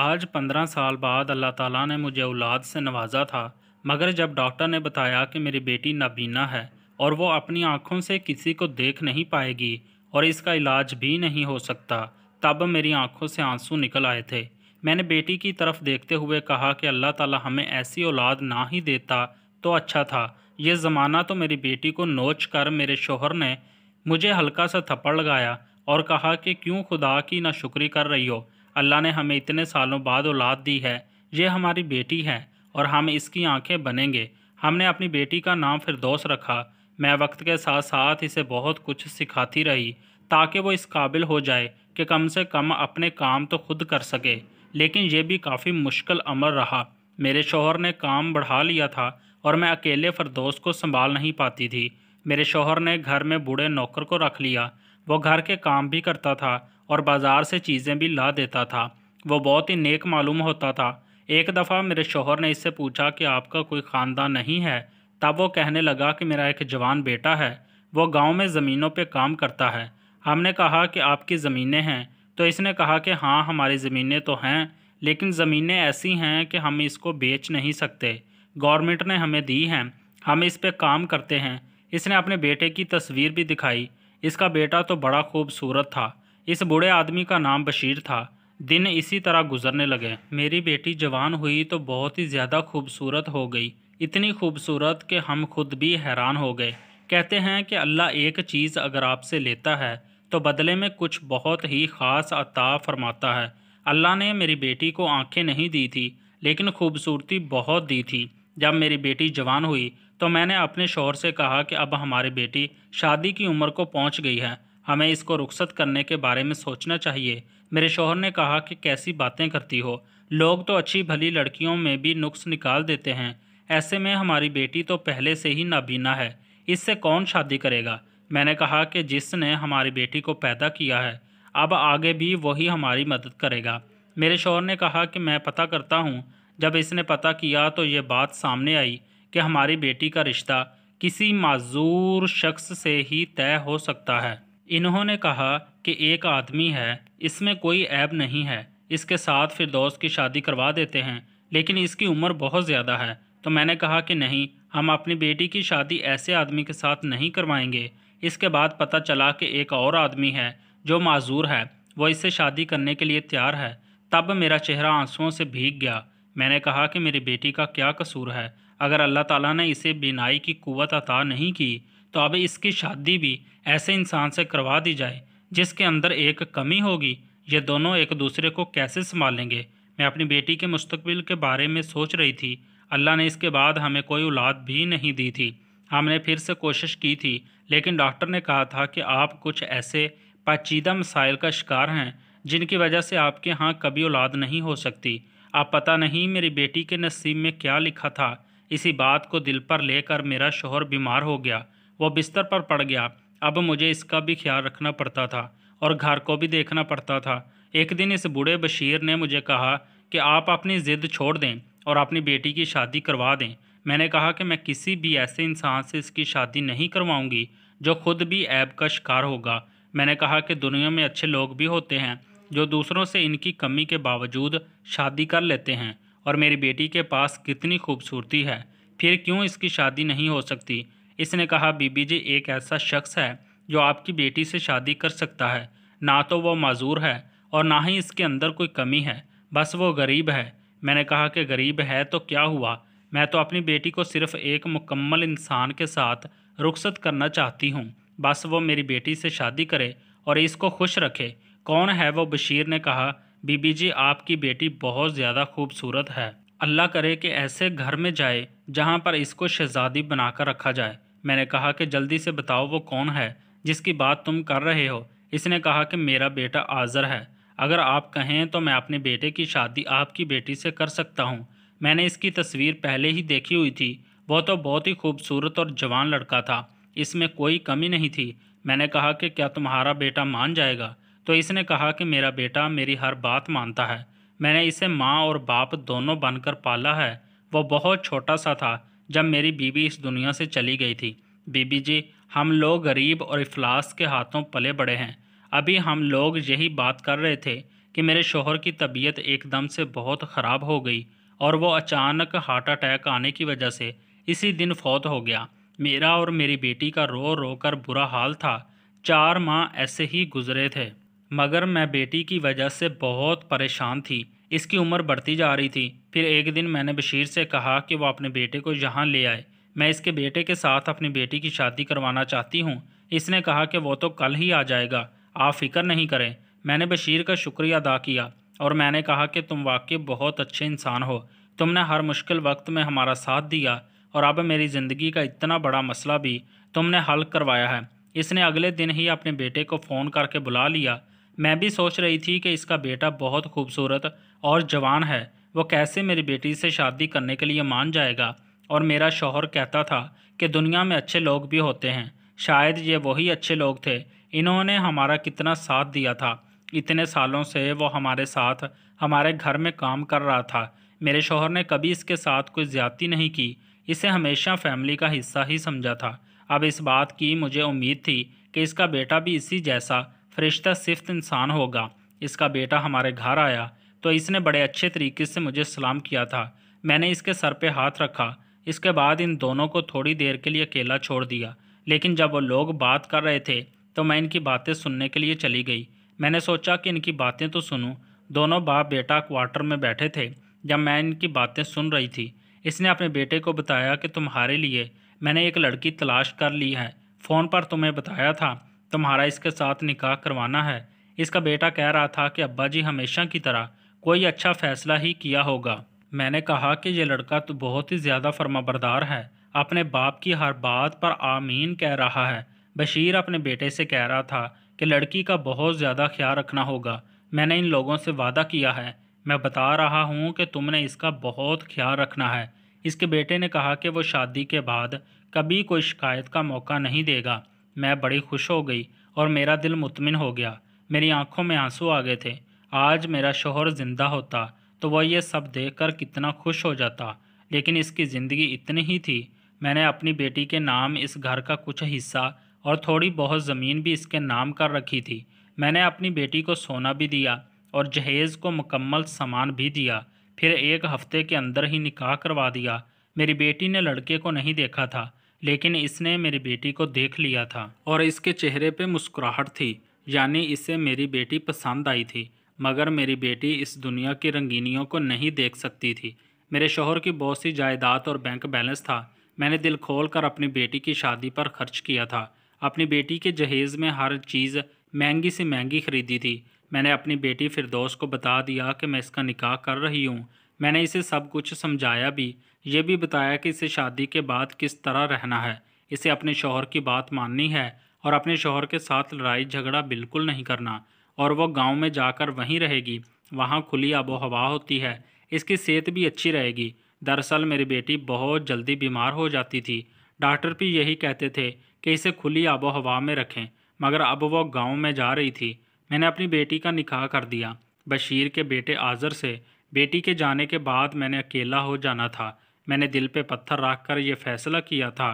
आज पंद्रह साल बाद अल्लाह ताला ने मुझे औलाद से नवाजा था मगर जब डॉक्टर ने बताया कि मेरी बेटी नाबीना है और वो अपनी आँखों से किसी को देख नहीं पाएगी और इसका इलाज भी नहीं हो सकता तब मेरी आँखों से आंसू निकल आए थे मैंने बेटी की तरफ देखते हुए कहा कि अल्लाह ताला हमें ऐसी औलाद ना ही देता तो अच्छा था यह ज़माना तो मेरी बेटी को नोच कर मेरे शोहर ने मुझे हल्का सा थप्पड़ लगाया और कहा कि क्यों खुदा की ना शुक्री कर रही हो अल्लाह ने हमें इतने सालों बाद औलाद दी है ये हमारी बेटी है और हम इसकी आंखें बनेंगे हमने अपनी बेटी का नाम फिरदौस रखा मैं वक्त के साथ साथ इसे बहुत कुछ सिखाती रही ताकि वो इस काबिल हो जाए कि कम से कम अपने काम तो खुद कर सके लेकिन ये भी काफ़ी मुश्किल अमर रहा मेरे शोहर ने काम बढ़ा लिया था और मैं अकेले फरदोस को संभाल नहीं पाती थी मेरे शोहर ने घर में बूढ़े नौकर को रख लिया वो घर के काम भी करता था और बाज़ार से चीज़ें भी ला देता था वो बहुत ही नेक मालूम होता था एक दफ़ा मेरे शोहर ने इससे पूछा कि आपका कोई ख़ानदान नहीं है तब वो कहने लगा कि मेरा एक जवान बेटा है वो गांव में ज़मीनों पे काम करता है हमने कहा कि आपकी ज़मीनें हैं तो इसने कहा कि हाँ हमारी ज़मीनें तो हैं लेकिन ज़मीनें ऐसी हैं कि हम इसको बेच नहीं सकते गवर्नमेंट ने हमें दी हैं हम इस पर काम करते हैं इसने अपने बेटे की तस्वीर भी दिखाई इसका बेटा तो बड़ा खूबसूरत था इस बूढ़े आदमी का नाम बशीर था दिन इसी तरह गुजरने लगे मेरी बेटी जवान हुई तो बहुत ही ज़्यादा खूबसूरत हो गई इतनी खूबसूरत कि हम खुद भी हैरान हो गए कहते हैं कि अल्लाह एक चीज़ अगर आपसे लेता है तो बदले में कुछ बहुत ही ख़ास अता फरमाता है अल्लाह ने मेरी बेटी को आंखें नहीं दी थी लेकिन खूबसूरती बहुत दी थी जब मेरी बेटी जवान हुई तो मैंने अपने शोहर से कहा कि अब हमारी बेटी शादी की उम्र को पहुंच गई है हमें इसको रुखसत करने के बारे में सोचना चाहिए मेरे शोहर ने कहा कि कैसी बातें करती हो लोग तो अच्छी भली लड़कियों में भी नुक्स निकाल देते हैं ऐसे में हमारी बेटी तो पहले से ही नाबीना है इससे कौन शादी करेगा मैंने कहा कि जिसने हमारी बेटी को पैदा किया है अब आगे भी वही हमारी मदद करेगा मेरे शोहर ने कहा कि मैं पता करता हूँ जब इसने पता किया तो ये बात सामने आई कि हमारी बेटी का रिश्ता किसी माजूर शख्स से ही तय हो सकता है इन्होंने कहा कि एक आदमी है इसमें कोई ऐब नहीं है इसके साथ फिर दोस्त की शादी करवा देते हैं लेकिन इसकी उम्र बहुत ज़्यादा है तो मैंने कहा कि नहीं हम अपनी बेटी की शादी ऐसे आदमी के साथ नहीं करवाएंगे इसके बाद पता चला कि एक और आदमी है जो माजूर है वो इससे शादी करने के लिए तैयार है तब मेरा चेहरा आंसुओं से भीग गया मैंने कहा कि मेरी बेटी का क्या कसूर है अगर अल्लाह ताला ने इसे बीनाई की कुवत अता नहीं की तो अब इसकी शादी भी ऐसे इंसान से करवा दी जाए जिसके अंदर एक कमी होगी ये दोनों एक दूसरे को कैसे संभालेंगे मैं अपनी बेटी के मुस्तबिल के बारे में सोच रही थी अल्लाह ने इसके बाद हमें कोई औलाद भी नहीं दी थी हमने फिर से कोशिश की थी लेकिन डॉक्टर ने कहा था कि आप कुछ ऐसे पाचीदा मसाइल का शिकार हैं जिनकी वजह से आपके यहाँ कभी औलाद नहीं हो सकती आप पता नहीं मेरी बेटी के नसीब में क्या लिखा था इसी बात को दिल पर लेकर मेरा शोहर बीमार हो गया वो बिस्तर पर पड़ गया अब मुझे इसका भी ख्याल रखना पड़ता था और घर को भी देखना पड़ता था एक दिन इस बूढ़े बशीर ने मुझे कहा कि आप अपनी ज़िद्द छोड़ दें और अपनी बेटी की शादी करवा दें मैंने कहा कि मैं किसी भी ऐसे इंसान से इसकी शादी नहीं करवाऊंगी जो खुद भी ऐब का शिकार होगा मैंने कहा कि दुनिया में अच्छे लोग भी होते हैं जो दूसरों से इनकी कमी के बावजूद शादी कर लेते हैं और मेरी बेटी के पास कितनी खूबसूरती है फिर क्यों इसकी शादी नहीं हो सकती इसने कहा बीबी जी एक ऐसा शख्स है जो आपकी बेटी से शादी कर सकता है ना तो वो माजूर है और ना ही इसके अंदर कोई कमी है बस वो गरीब है मैंने कहा कि गरीब है तो क्या हुआ मैं तो अपनी बेटी को सिर्फ एक मुकम्मल इंसान के साथ रुखसत करना चाहती हूँ बस वो मेरी बेटी से शादी करे और इसको खुश रखे कौन है वो बशीर ने कहा बीबी जी आपकी बेटी बहुत ज़्यादा खूबसूरत है अल्लाह करे कि ऐसे घर में जाए जहाँ पर इसको शहजादी बनाकर रखा जाए मैंने कहा कि जल्दी से बताओ वो कौन है जिसकी बात तुम कर रहे हो इसने कहा कि मेरा बेटा आज़र है अगर आप कहें तो मैं अपने बेटे की शादी आपकी बेटी से कर सकता हूँ मैंने इसकी तस्वीर पहले ही देखी हुई थी वह तो बहुत ही खूबसूरत और जवान लड़का था इसमें कोई कमी नहीं थी मैंने कहा कि क्या तुम्हारा बेटा मान जाएगा तो इसने कहा कि मेरा बेटा मेरी हर बात मानता है मैंने इसे माँ और बाप दोनों बनकर पाला है वह बहुत छोटा सा था जब मेरी बीवी इस दुनिया से चली गई थी बीबी जी हम लोग गरीब और अफलास के हाथों पले बड़े हैं अभी हम लोग यही बात कर रहे थे कि मेरे शोहर की तबीयत एकदम से बहुत ख़राब हो गई और वो अचानक हार्ट अटैक आने की वजह से इसी दिन फौत हो गया मेरा और मेरी बेटी का रो रो कर बुरा हाल था चार माह ऐसे ही गुजरे थे मगर मैं बेटी की वजह से बहुत परेशान थी इसकी उम्र बढ़ती जा रही थी फिर एक दिन मैंने बशीर से कहा कि वह अपने बेटे को यहाँ ले आए मैं इसके बेटे के साथ अपनी बेटी की शादी करवाना चाहती हूँ इसने कहा कि वह तो कल ही आ जाएगा आप फिक्र नहीं करें मैंने बशीर का शुक्रिया अदा किया और मैंने कहा कि तुम वाकई बहुत अच्छे इंसान हो तुमने हर मुश्किल वक्त में हमारा साथ दिया और अब मेरी ज़िंदगी का इतना बड़ा मसला भी तुमने हल करवाया है इसने अगले दिन ही अपने बेटे को फ़ोन करके बुला लिया मैं भी सोच रही थी कि इसका बेटा बहुत खूबसूरत और जवान है वो कैसे मेरी बेटी से शादी करने के लिए मान जाएगा और मेरा शोहर कहता था कि दुनिया में अच्छे लोग भी होते हैं शायद ये वही अच्छे लोग थे इन्होंने हमारा कितना साथ दिया था इतने सालों से वो हमारे साथ हमारे घर में काम कर रहा था मेरे शोहर ने कभी इसके साथ कोई ज़्यादती नहीं की इसे हमेशा फैमिली का हिस्सा ही समझा था अब इस बात की मुझे उम्मीद थी कि इसका बेटा भी इसी जैसा फरिश्ता सिफ्त इंसान होगा इसका बेटा हमारे घर आया तो इसने बड़े अच्छे तरीके से मुझे सलाम किया था मैंने इसके सर पे हाथ रखा इसके बाद इन दोनों को थोड़ी देर के लिए अकेला छोड़ दिया लेकिन जब वो लोग बात कर रहे थे तो मैं इनकी बातें सुनने के लिए चली गई मैंने सोचा कि इनकी बातें तो सुनूँ दोनों बाप बेटा क्वार्टर में बैठे थे जब मैं इनकी बातें सुन रही थी इसने अपने बेटे को बताया कि तुम्हारे लिए मैंने एक लड़की तलाश कर ली है फ़ोन पर तुम्हें बताया था तुम्हारा इसके साथ निकाह करवाना है इसका बेटा कह रहा था कि अब्बा जी हमेशा की तरह कोई अच्छा फैसला ही किया होगा मैंने कहा कि यह लड़का तो बहुत ही ज़्यादा फर्माबरदार है अपने बाप की हर बात पर आमीन कह रहा है बशीर अपने बेटे से कह रहा था कि लड़की का बहुत ज़्यादा ख्याल रखना होगा मैंने इन लोगों से वादा किया है मैं बता रहा हूँ कि तुमने इसका बहुत ख्याल रखना है इसके बेटे ने कहा कि वो शादी के बाद कभी कोई शिकायत का मौका नहीं देगा मैं बड़ी खुश हो गई और मेरा दिल मुतमिन हो गया मेरी आंखों में आंसू आ गए थे आज मेरा शोहर ज़िंदा होता तो वह यह सब देखकर कितना खुश हो जाता लेकिन इसकी ज़िंदगी इतनी ही थी मैंने अपनी बेटी के नाम इस घर का कुछ हिस्सा और थोड़ी बहुत ज़मीन भी इसके नाम कर रखी थी मैंने अपनी बेटी को सोना भी दिया और जहेज़ को मुकम्मल सामान भी दिया फिर एक हफ्ते के अंदर ही निकाह करवा दिया मेरी बेटी ने लड़के को नहीं देखा था लेकिन इसने मेरी बेटी को देख लिया था और इसके चेहरे पर मुस्कुराहट थी यानी इसे मेरी बेटी पसंद आई थी मगर मेरी बेटी इस दुनिया की रंगीनियों को नहीं देख सकती थी मेरे शोहर की बहुत सी जायदाद और बैंक बैलेंस था मैंने दिल खोल कर अपनी बेटी की शादी पर खर्च किया था अपनी बेटी के जहेज़ में हर चीज़ महंगी से महंगी खरीदी थी मैंने अपनी बेटी फिरदौस को बता दिया कि मैं इसका निकाह कर रही हूँ मैंने इसे सब कुछ समझाया भी ये भी बताया कि इसे शादी के बाद किस तरह रहना है इसे अपने शोहर की बात माननी है और अपने शोहर के साथ लड़ाई झगड़ा बिल्कुल नहीं करना और वह गांव में जाकर वहीं रहेगी वहाँ खुली आबो हवा होती है इसकी सेहत भी अच्छी रहेगी दरअसल मेरी बेटी बहुत जल्दी बीमार हो जाती थी डॉक्टर भी यही कहते थे कि इसे खुली आबो हवा में रखें मगर अब वो गाँव में जा रही थी मैंने अपनी बेटी का निकाह कर दिया बशीर के बेटे आज़र से बेटी के जाने के बाद मैंने अकेला हो जाना था मैंने दिल पे पत्थर रख कर यह फैसला किया था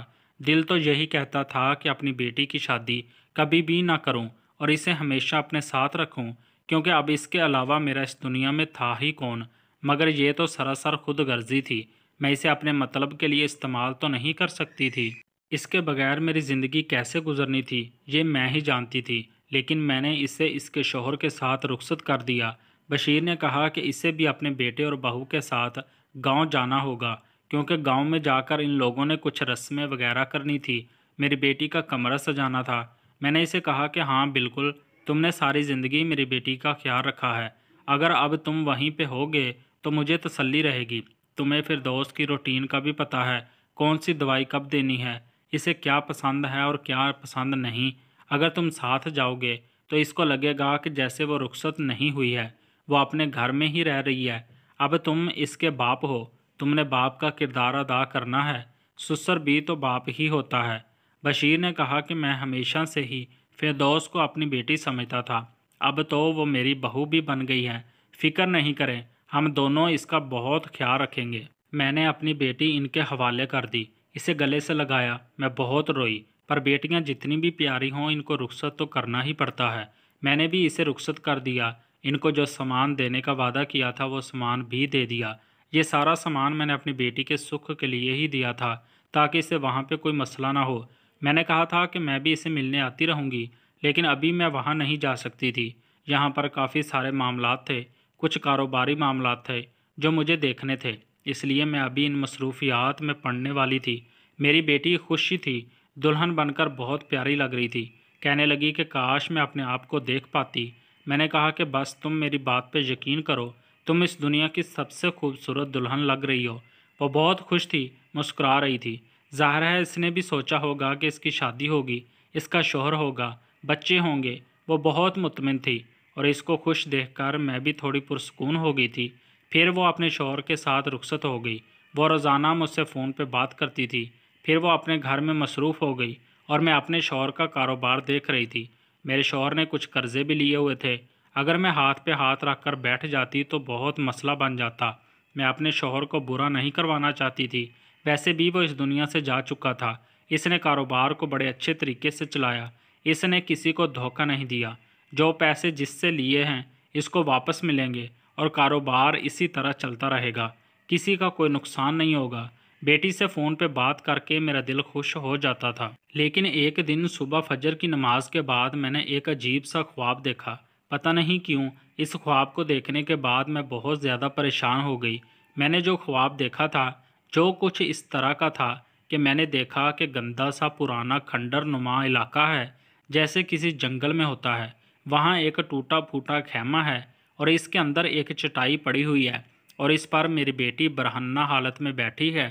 दिल तो यही कहता था कि अपनी बेटी की शादी कभी भी ना करूं और इसे हमेशा अपने साथ रखूं क्योंकि अब इसके अलावा मेरा इस दुनिया में था ही कौन मगर ये तो सरासर खुद गर्जी थी मैं इसे अपने मतलब के लिए इस्तेमाल तो नहीं कर सकती थी इसके बगैर मेरी ज़िंदगी कैसे गुजरनी थी ये मैं ही जानती थी लेकिन मैंने इसे इसके शोहर के साथ रुखसत कर दिया बशीर ने कहा कि इसे भी अपने बेटे और बहू के साथ गांव जाना होगा क्योंकि गांव में जाकर इन लोगों ने कुछ रस्में वगैरह करनी थी मेरी बेटी का कमरा सजाना था मैंने इसे कहा कि हाँ बिल्कुल तुमने सारी ज़िंदगी मेरी बेटी का ख्याल रखा है अगर अब तुम वहीं पे होगे तो मुझे तसल्ली रहेगी तुम्हें फिर दोस्त की रूटीन का भी पता है कौन सी दवाई कब देनी है इसे क्या पसंद है और क्या पसंद नहीं अगर तुम साथ जाओगे तो इसको लगेगा कि जैसे वो रुख्सत नहीं हुई है वो अपने घर में ही रह रही है अब तुम इसके बाप हो तुमने बाप का किरदार अदा करना है सुसर भी तो बाप ही होता है बशीर ने कहा कि मैं हमेशा से ही फिरदौस को अपनी बेटी समझता था अब तो वो मेरी बहू भी बन गई है फ़िक्र नहीं करें हम दोनों इसका बहुत ख्याल रखेंगे मैंने अपनी बेटी इनके हवाले कर दी इसे गले से लगाया मैं बहुत रोई पर बेटियां जितनी भी प्यारी हों इनको रुखसत तो करना ही पड़ता है मैंने भी इसे रुखसत कर दिया इनको जो सामान देने का वादा किया था वो सामान भी दे दिया ये सारा सामान मैंने अपनी बेटी के सुख के लिए ही दिया था ताकि इसे वहाँ पर कोई मसला ना हो मैंने कहा था कि मैं भी इसे मिलने आती रहूँगी लेकिन अभी मैं वहाँ नहीं जा सकती थी यहाँ पर काफ़ी सारे मामला थे कुछ कारोबारी मामला थे जो मुझे देखने थे इसलिए मैं अभी इन मसरूफियात में पढ़ने वाली थी मेरी बेटी खुशी थी दुल्हन बनकर बहुत प्यारी लग रही थी कहने लगी कि काश मैं अपने आप को देख पाती मैंने कहा कि बस तुम मेरी बात पर यकीन करो तुम इस दुनिया की सबसे खूबसूरत दुल्हन लग रही हो वो बहुत खुश थी मुस्कुरा रही थी ज़ाहिर है इसने भी सोचा होगा कि इसकी शादी होगी इसका शोहर होगा बच्चे होंगे वो बहुत मुतमिन थी और इसको खुश देखकर मैं भी थोड़ी पुरसकून हो गई थी फिर वो अपने शोहर के साथ रुखसत हो गई वो रोज़ाना मुझसे फ़ोन पर बात करती थी फिर वो अपने घर में मसरूफ़ हो गई और मैं अपने शोहर का कारोबार देख रही थी मेरे शोहर ने कुछ कर्ज़े भी लिए हुए थे अगर मैं हाथ पे हाथ रख कर बैठ जाती तो बहुत मसला बन जाता मैं अपने शोहर को बुरा नहीं करवाना चाहती थी वैसे भी वो इस दुनिया से जा चुका था इसने कारोबार को बड़े अच्छे तरीके से चलाया इसने किसी को धोखा नहीं दिया जो पैसे जिससे लिए हैं इसको वापस मिलेंगे और कारोबार इसी तरह चलता रहेगा किसी का कोई नुकसान नहीं होगा बेटी से फ़ोन पे बात करके मेरा दिल खुश हो जाता था लेकिन एक दिन सुबह फजर की नमाज के बाद मैंने एक अजीब सा ख्वाब देखा पता नहीं क्यों इस ख्वाब को देखने के बाद मैं बहुत ज़्यादा परेशान हो गई मैंने जो ख्वाब देखा था जो कुछ इस तरह का था कि मैंने देखा कि गंदा सा पुराना खंडर नुमा इलाका है जैसे किसी जंगल में होता है वहाँ एक टूटा फूटा खेमा है और इसके अंदर एक चटाई पड़ी हुई है और इस पर मेरी बेटी बरहन्ना हालत में बैठी है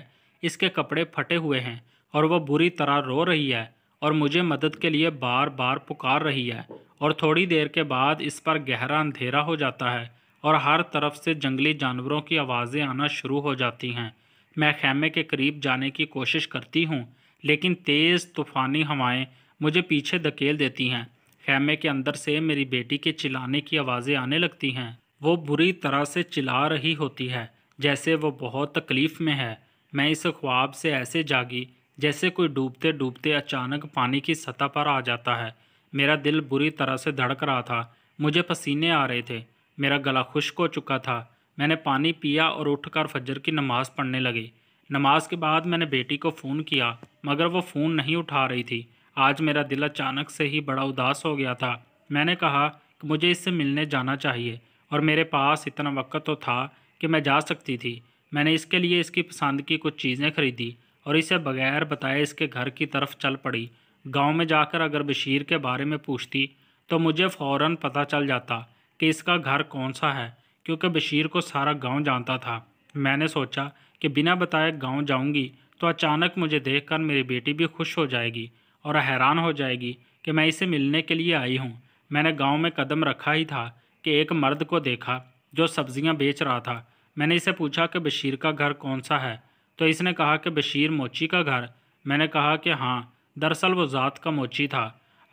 इसके कपड़े फटे हुए हैं और वह बुरी तरह रो रही है और मुझे मदद के लिए बार बार पुकार रही है और थोड़ी देर के बाद इस पर गहरा अंधेरा हो जाता है और हर तरफ से जंगली जानवरों की आवाज़ें आना शुरू हो जाती हैं मैं खेमे के करीब जाने की कोशिश करती हूँ लेकिन तेज़ तूफ़ानी हवाएं मुझे पीछे धकेल देती हैं खेमे के अंदर से मेरी बेटी के चिल्लाने की आवाज़ें आने लगती हैं वो बुरी तरह से चिल्ला रही होती है जैसे वो बहुत तकलीफ़ में है मैं इस ख्वाब से ऐसे जागी जैसे कोई डूबते डूबते अचानक पानी की सतह पर आ जाता है मेरा दिल बुरी तरह से धड़क रहा था मुझे पसीने आ रहे थे मेरा गला खुश्क हो चुका था मैंने पानी पिया और उठकर फजर की नमाज़ पढ़ने लगी नमाज के बाद मैंने बेटी को फ़ोन किया मगर वो फ़ोन नहीं उठा रही थी आज मेरा दिल अचानक से ही बड़ा उदास हो गया था मैंने कहा कि मुझे इससे मिलने जाना चाहिए और मेरे पास इतना वक्त तो था कि मैं जा सकती थी मैंने इसके लिए इसकी पसंद की कुछ चीज़ें खरीदी और इसे बगैर बताए इसके घर की तरफ चल पड़ी गांव में जाकर अगर बशीर के बारे में पूछती तो मुझे फ़ौर पता चल जाता कि इसका घर कौन सा है क्योंकि बशीर को सारा गांव जानता था मैंने सोचा कि बिना बताए गांव जाऊंगी तो अचानक मुझे देखकर मेरी बेटी भी खुश हो जाएगी और हैरान हो जाएगी कि मैं इसे मिलने के लिए आई हूँ मैंने गांव में कदम रखा ही था कि एक मर्द को देखा जो सब्जियां बेच रहा था मैंने इसे पूछा कि बशीर का घर कौन सा है तो इसने कहा कि बशीर मोची का घर मैंने कहा कि हाँ दरअसल वो ज़ात का मोची था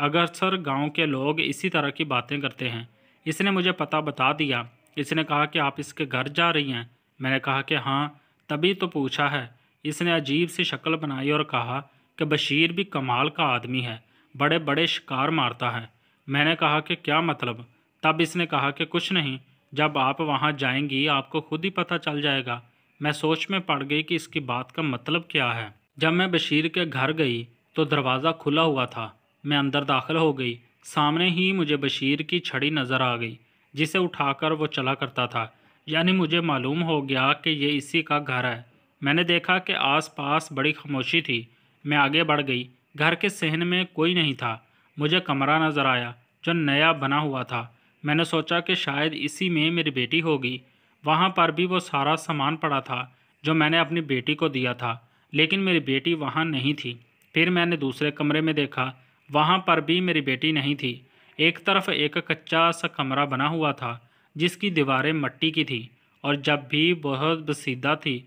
अगर सर गाँव के लोग इसी तरह की बातें करते हैं इसने मुझे पता बता दिया इसने कहा कि आप इसके घर जा रही हैं मैंने कहा कि हाँ तभी तो पूछा है इसने अजीब सी शक्ल बनाई और कहा कि बशीर भी कमाल का आदमी है बड़े बड़े शिकार मारता है मैंने कहा कि क्या मतलब तब इसने कहा कि कुछ नहीं जब आप वहाँ जाएंगी आपको खुद ही पता चल जाएगा मैं सोच में पड़ गई कि इसकी बात का मतलब क्या है जब मैं बशीर के घर गई तो दरवाज़ा खुला हुआ था मैं अंदर दाखिल हो गई सामने ही मुझे बशीर की छड़ी नज़र आ गई जिसे उठाकर वो चला करता था यानी मुझे मालूम हो गया कि ये इसी का घर है मैंने देखा कि आसपास बड़ी खामोशी थी मैं आगे बढ़ गई घर के सहन में कोई नहीं था मुझे कमरा नज़र आया जो नया बना हुआ था मैंने सोचा कि शायद इसी में मेरी बेटी होगी वहाँ पर भी वो सारा सामान पड़ा था जो मैंने अपनी बेटी को दिया था लेकिन मेरी बेटी वहाँ नहीं थी फिर मैंने दूसरे कमरे में देखा वहाँ पर भी मेरी बेटी नहीं थी एक तरफ एक कच्चा सा कमरा बना हुआ था जिसकी दीवारें मट्टी की थी और जब भी बहुत बसीदा थी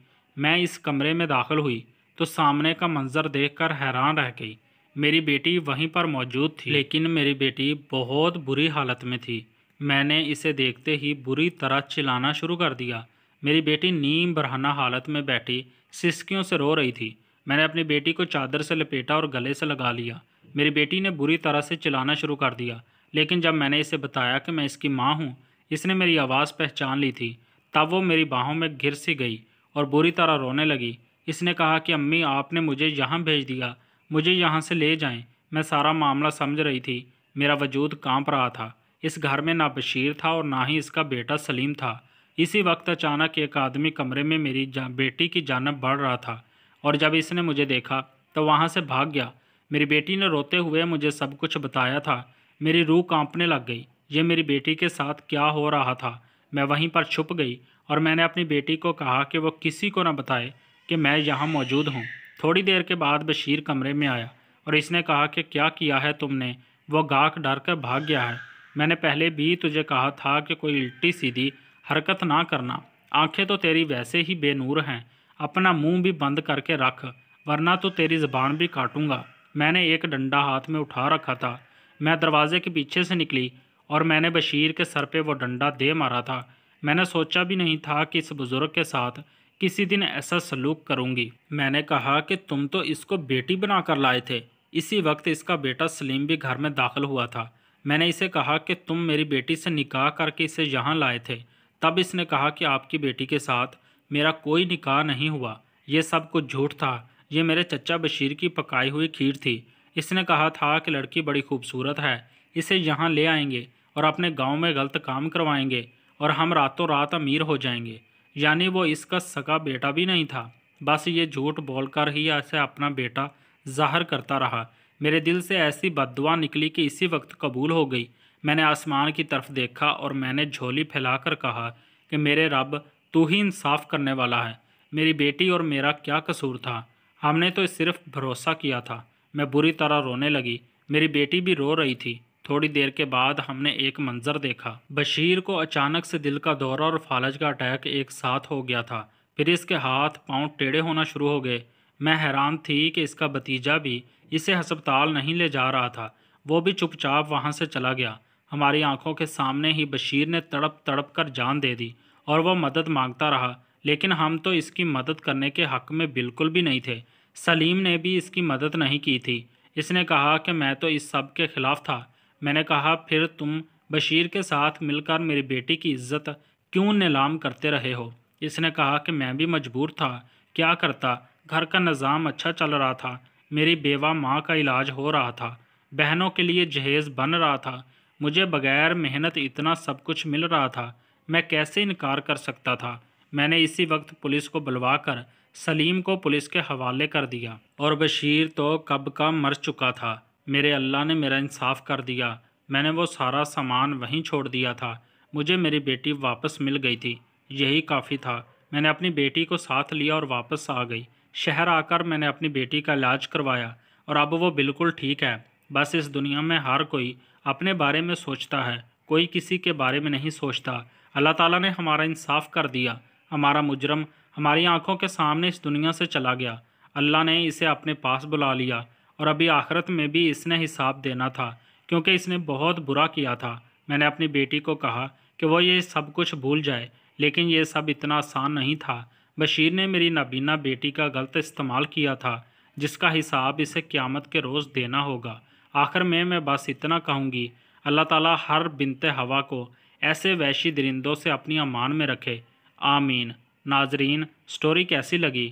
मैं इस कमरे में दाखिल हुई तो सामने का मंज़र देखकर हैरान रह गई मेरी बेटी वहीं पर मौजूद थी लेकिन मेरी बेटी बहुत बुरी हालत में थी मैंने इसे देखते ही बुरी तरह चिल्लाना शुरू कर दिया मेरी बेटी नीम बरहाना हालत में बैठी सिसकियों से रो रही थी मैंने अपनी बेटी को चादर से लपेटा और गले से लगा लिया मेरी बेटी ने बुरी तरह से चिल्लाना शुरू कर दिया लेकिन जब मैंने इसे बताया कि मैं इसकी माँ हूँ इसने मेरी आवाज़ पहचान ली थी तब वो मेरी बाहों में घिर सी गई और बुरी तरह रोने लगी इसने कहा कि अम्मी आपने मुझे यहाँ भेज दिया मुझे यहाँ से ले जाएं मैं सारा मामला समझ रही थी मेरा वजूद कांप रहा था इस घर में ना बशीर था और ना ही इसका बेटा सलीम था इसी वक्त अचानक एक आदमी कमरे में मेरी बेटी की जानब बढ़ रहा था और जब इसने मुझे देखा तो वहाँ से भाग गया मेरी बेटी ने रोते हुए मुझे सब कुछ बताया था मेरी रूह कांपने लग गई ये मेरी बेटी के साथ क्या हो रहा था मैं वहीं पर छुप गई और मैंने अपनी बेटी को कहा कि वो किसी को न बताए कि मैं यहाँ मौजूद हूँ थोड़ी देर के बाद बशीर कमरे में आया और इसने कहा कि क्या किया है तुमने वो गाक डर कर भाग गया है मैंने पहले भी तुझे कहा था कि कोई उल्टी सीधी हरकत ना करना आंखें तो तेरी वैसे ही बेनूर हैं अपना मुंह भी बंद करके रख वरना तो तेरी ज़बान भी काटूंगा मैंने एक डंडा हाथ में उठा रखा था मैं दरवाज़े के पीछे से निकली और मैंने बशीर के सर पे वो डंडा दे मारा था मैंने सोचा भी नहीं था कि इस बुज़ुर्ग के साथ किसी दिन ऐसा सलूक करूँगी मैंने कहा कि तुम तो इसको बेटी बना कर लाए थे इसी वक्त इसका बेटा सलीम भी घर में दाखिल हुआ था मैंने इसे कहा कि तुम मेरी बेटी से निकाह करके इसे यहाँ लाए थे तब इसने कहा कि आपकी बेटी के साथ मेरा कोई निकाह नहीं हुआ ये सब कुछ झूठ था ये मेरे चचा बशीर की पकाई हुई खीर थी इसने कहा था कि लड़की बड़ी खूबसूरत है इसे यहाँ ले आएंगे और अपने गांव में गलत काम करवाएंगे और हम रातों रात अमीर हो जाएंगे यानी वो इसका सगा बेटा भी नहीं था बस ये झूठ बोलकर ही ऐसे अपना बेटा जाहिर करता रहा मेरे दिल से ऐसी बददुआ निकली कि इसी वक्त कबूल हो गई मैंने आसमान की तरफ देखा और मैंने झोली फैलाकर कहा कि मेरे रब तू ही इंसाफ करने वाला है मेरी बेटी और मेरा क्या कसूर था हमने तो सिर्फ भरोसा किया था मैं बुरी तरह रोने लगी मेरी बेटी भी रो रही थी थोड़ी देर के बाद हमने एक मंजर देखा बशीर को अचानक से दिल का दौरा और फालज का अटैक एक साथ हो गया था फिर इसके हाथ पांव टेढ़े होना शुरू हो गए मैं हैरान थी कि इसका भतीजा भी इसे हस्पताल नहीं ले जा रहा था वो भी चुपचाप वहाँ से चला गया हमारी आंखों के सामने ही बशीर ने तड़प तड़प कर जान दे दी और वह मदद मांगता रहा लेकिन हम तो इसकी मदद करने के हक में बिल्कुल भी नहीं थे सलीम ने भी इसकी मदद नहीं की थी इसने कहा कि मैं तो इस सब के ख़िलाफ़ था मैंने कहा फिर तुम बशीर के साथ मिलकर मेरी बेटी की इज्जत क्यों नीलाम करते रहे हो इसने कहा कि मैं भी मजबूर था क्या करता घर का निज़ाम अच्छा चल रहा था मेरी बेवा माँ का इलाज हो रहा था बहनों के लिए जहेज़ बन रहा था मुझे बगैर मेहनत इतना सब कुछ मिल रहा था मैं कैसे इनकार कर सकता था मैंने इसी वक्त पुलिस को बुलवा कर सलीम को पुलिस के हवाले कर दिया और बशीर तो कब का मर चुका था मेरे अल्लाह ने मेरा इंसाफ कर दिया मैंने वो सारा सामान वहीं छोड़ दिया था मुझे मेरी बेटी वापस मिल गई थी यही काफ़ी था मैंने अपनी बेटी को साथ लिया और वापस आ गई शहर आकर मैंने अपनी बेटी का इलाज करवाया और अब वो बिल्कुल ठीक है बस इस दुनिया में हर कोई अपने बारे में सोचता है कोई किसी के बारे में नहीं सोचता अल्लाह ताला ने हमारा इंसाफ कर दिया हमारा मुजरम हमारी आंखों के सामने इस दुनिया से चला गया अल्लाह ने इसे अपने पास बुला लिया और अभी आखिरत में भी इसने हिसाब देना था क्योंकि इसने बहुत बुरा किया था मैंने अपनी बेटी को कहा कि वह ये सब कुछ भूल जाए लेकिन ये सब इतना आसान नहीं था बशीर ने मेरी नबीना बेटी का गलत इस्तेमाल किया था जिसका हिसाब इसे क़्यामत के रोज़ देना होगा आखिर में मैं बस इतना कहूँगी अल्लाह ताला हर बिनते हवा को ऐसे वैशी दरिंदों से अपनी अमान में रखे आमीन नाजरीन स्टोरी कैसी लगी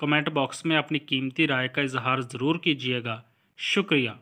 कमेंट बॉक्स में अपनी कीमती राय का इजहार ज़रूर कीजिएगा शुक्रिया